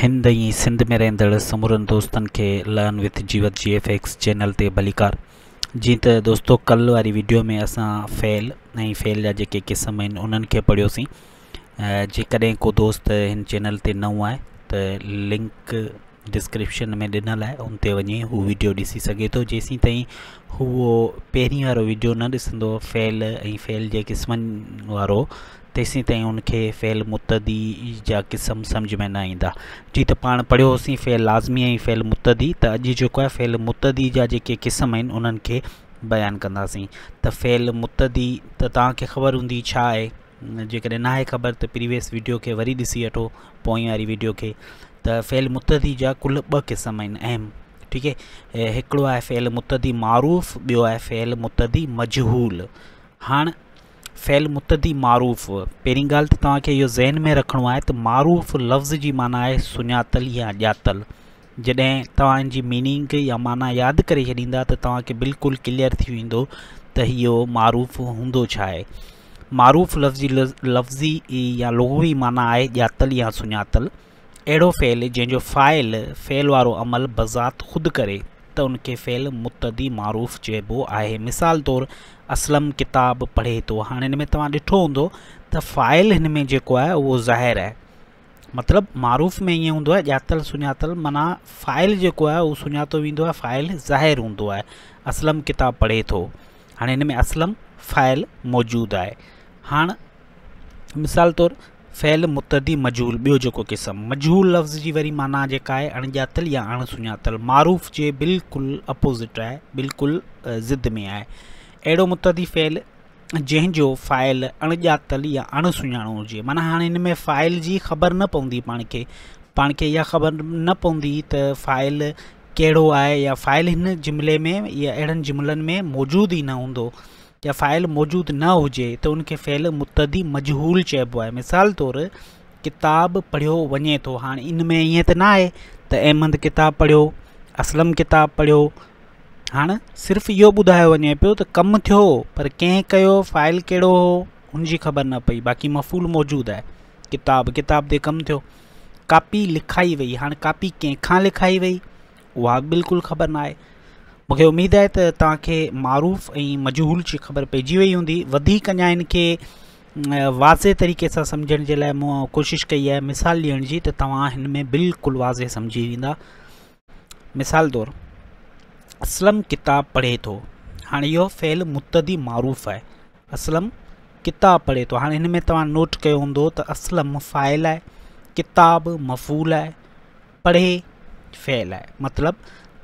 ಹಿಂದೈ ಸಿಂಧ್ ಮೇರೆಂದಳ ಸಮುರನ್ दोस्तन के learn with जीवत जी एफ एक्स चैनल से बलिकार जी तो दोस्तों कल वाली वीडियो में अस फेल ऐं फेल जा जेके क़िस्म आहिनि उन्हनि खे को दोस्त इन चैनल से नओं आहे त लिंक डिस्क्रिप्शन में ॾिनल है उनते ते हू वीडियो ऐसी सघे थो जेसीं ताईं हू पहिरीं वारो वीडियो न ॾिसंदो फेल फेल जे क़िस्मनि तेसीं ताईं उनखे फ़ेल मुतदी जा क़िस्म सम्झ में ना ईंदा जी तो पा पढ़ियोसीं फ़ेल लाज़मी ऐं फ़ेल मुतदी तो अज जो है फ़ेल मुतदी जा जेके क़िस्म आहिनि उन्हनि खे बयानु कंदासीं त फ़ेल मुतदी त तव्हांखे ख़बर हूंदी छा आहे ख़बर त प्रीवियस वीडियो के वरी ॾिसी वठो पोइ वीडियो के त फ़ेल मुतदी जा कुल ॿ क़िस्म आहिनि अहम ठीकु आहे हिकिड़ो आहे फ़ेल मुतदी मारूफ़ ॿियो आहे फ़ेल मुतदी मजहूल हाँ फ़ैल मुतदी मारूफ़ पहिरीं ॻाल्हि त ज़हन में रखो है त मारूफ़ लफ़्ज़ की माना है सुञातल या जातल जॾहिं तव्हां मीनिंग या माना याद कर छॾींदा तो तव्हांखे क्लियर थी वेंदो त इहो मारूफ़ हूंदो मारूफ़ लफ़्ज़ लफ़्ज़ी या लोहवी माना है ॼातल या सुञातल अड़ो फ़ैल जंहिंजो फ़ाइल फ़ैल वो अमल बज़ात खुद करे त उनके फ़ेल मुतदी मारूफ़ चइबो आहे मिसाल तौर असलम किताब पढ़े तो हाँ इनमें तुम तव्हां हों फ़ाइल इनमें जो है वो उहो ज़ाहिर आहे मतिलबु मारूफ़ में ये हूंदो आहे ॼातल माना फ़ाइल जो है वो सुञातो वेंदो फ़ाइल ज़ाहिर हों असलम किताब पढ़े तो हाँ इनमें असलम फ़ाइल मौजूद है हाँ मिसाल तौर फ़ैल मुतदी मजहूल ॿियो जेको क़िस्म मजहूल लफ़्ज़ की वरी माना जेका आहे अणॼातल या अणसुञातल मारूफ़ के बिल्कुल अपोज़िट है बिल्कुल ज़िद में है अड़ो मुतदी फ़ैल जंहिंजो फ़ाइल अणजातल या अणसुञाणो हो माना हाँ इनमें में फ़ाइल जी ख़बर न पवंदी पाण के पान के इहा ख़बर न पवंदी त फ़ाइल कड़ो आहे या फ़ाइल इन जुमले में या अहिड़नि जुमलन में मौजूद ही न हूंदो या फ़ाइल मौजूद न हुजे तो उनखे फ़ैल मुतदी मजहूल चबो आहे मिसाल तौर किताबु पढ़ो वे तो हाँ इनमें में ईअं त न अहमद किताबु पढ़ो असलम किताबु पढ़ो हाँ सिर्फ़ यो बुधा वे पो तो कम थो पर कें कयो फ़ाइल कहिड़ो हो उनकी ख़बर न पी बाक़ी मफ़ूल मौजूद है किताब किताब के कम थो कापी लिखाई वही हाँ कापी कंहिंखां लिखाई वही वह बिल्कुल ख़बर ना आहे मूंखे उम्मीद है त तव्हांखे मजहूल की ख़बर पइजी वही होंगी वधीक अञा हिन वाज़े तरीक़े से समझने के लिए मूं कोशिशि कई है मिसाल ॾियण जी त में बिल्कुलु वाज़े समझी वेंदा मिसाल तौर असलम किताबु पढ़े तो हाँ यो फ़ैल मुतदी मारूफ़ है असलम किताब पढ़े तो हाँ इनमें तोट किया नोट कयो असलम फ़ाइल है किताब मफ़ूल है पढ़े फ़ैल है मतलब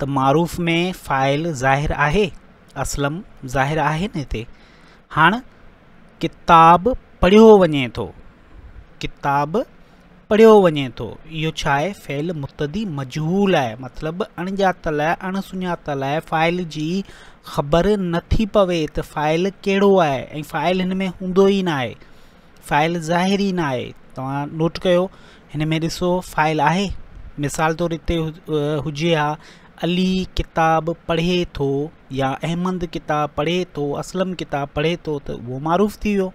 त मरुफ़ में फ़ाइल ज़ाहिर आहे असलम ज़ाहिर आहे न हिते हाणे किताबु पढ़ियो वञे थो किताबु पढ़ियो वञे थो इहो छा आहे फैल मुतदी मज़हूल आहे मतिलबु अणजात लाइ अण सुञात फाइल जी ख़बर नथी पवे त फाइल कहिड़ो आहे ऐं फाइल हिन में हूंदो ई न आहे फ़ाइल ज़ाहिर ई न आहे तव्हां नोट कयो हिन में ॾिसो फाइल आहे मिसाल तौरु हिते हुजे हा अली किताब पढ़े तो या अहमद किताब पढ़े तो असलम किताब पढ़े तो त उहो मारूफ़ थी वियो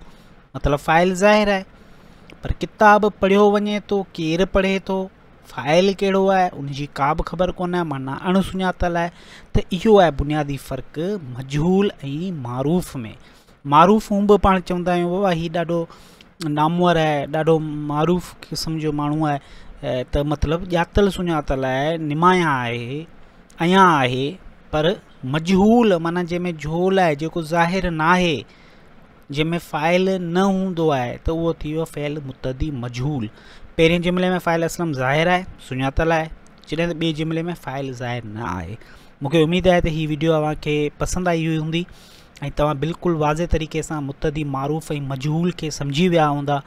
मतिलबु फ़ाइल ज़ाहिर आहे पर किताब पढ़ियो वञे तो केरु पढ़े थो फ़ाइल कड़ो है उनकी का भी ख़बर को माना अणसुञातल आहे त इहो है बुनियादी फर्क मजहूल ऐं मारूफ़ में मारूफ़ हूँ भी पा चवंदा बबा बाबा ढो नामवर है ॾाढो मारूफ़ क़िस्म जो माण्हू आहे त मतिलबु ॼातल सुञातल आहे निमाया आहे अञा आहे पर मजहूल माना जैमें झोल है जो ज़ाहिर न आहे जंहिंमें फ़ाइल न हूंदो आहे त थी वियो फ़ैल मुतदी मजहूल पे जुमिले में फ़ाइल असलम ज़ाहिर है सुञातल है जैसे बे ॿिए में फ़ाइल ज़ाहिर न है मूंखे उमेदु आहे त हीअ वीडियो तव्हांखे पसंद आई हुई होंगी ऐं बिल्कुल वाज़े तरीक़े से मुतदी मारूफ़ ऐं मजहूल के समझी व्या हूंदा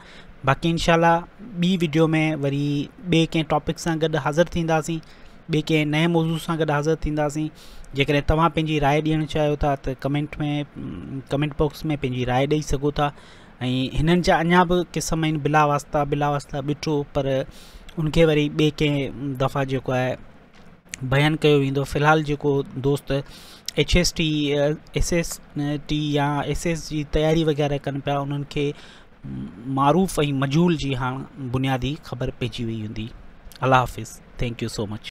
बाक़ी इनशाला बी वीडियो में वरी बे कें टॉपिक से गड हाज़िर थी बे कें नए मौज़ू सां गॾु हाज़िर थींदासीं जेकॾहिं तव्हां राय ॾियणु चाहियो था त कमेंट में कमेंट बॉक्स में पंहिंजी राय दई सघो था ऐं हिननि क़िस्म बिला वास्ता बिला वास्ता बिठो पर उनके वरी बे कें दफ़ा जेको आहे बयानु कयो वेंदो फ़िलहालु जेको दोस्त H S T S S T या एस एस की तैयारी वग़ैरह कनि पिया उन्हनि मारूफ़ मजूल जी हाँ बुनियादी ख़बर पे वई हूंदी अलाह हाफ़िज़ थैंक यू सो मच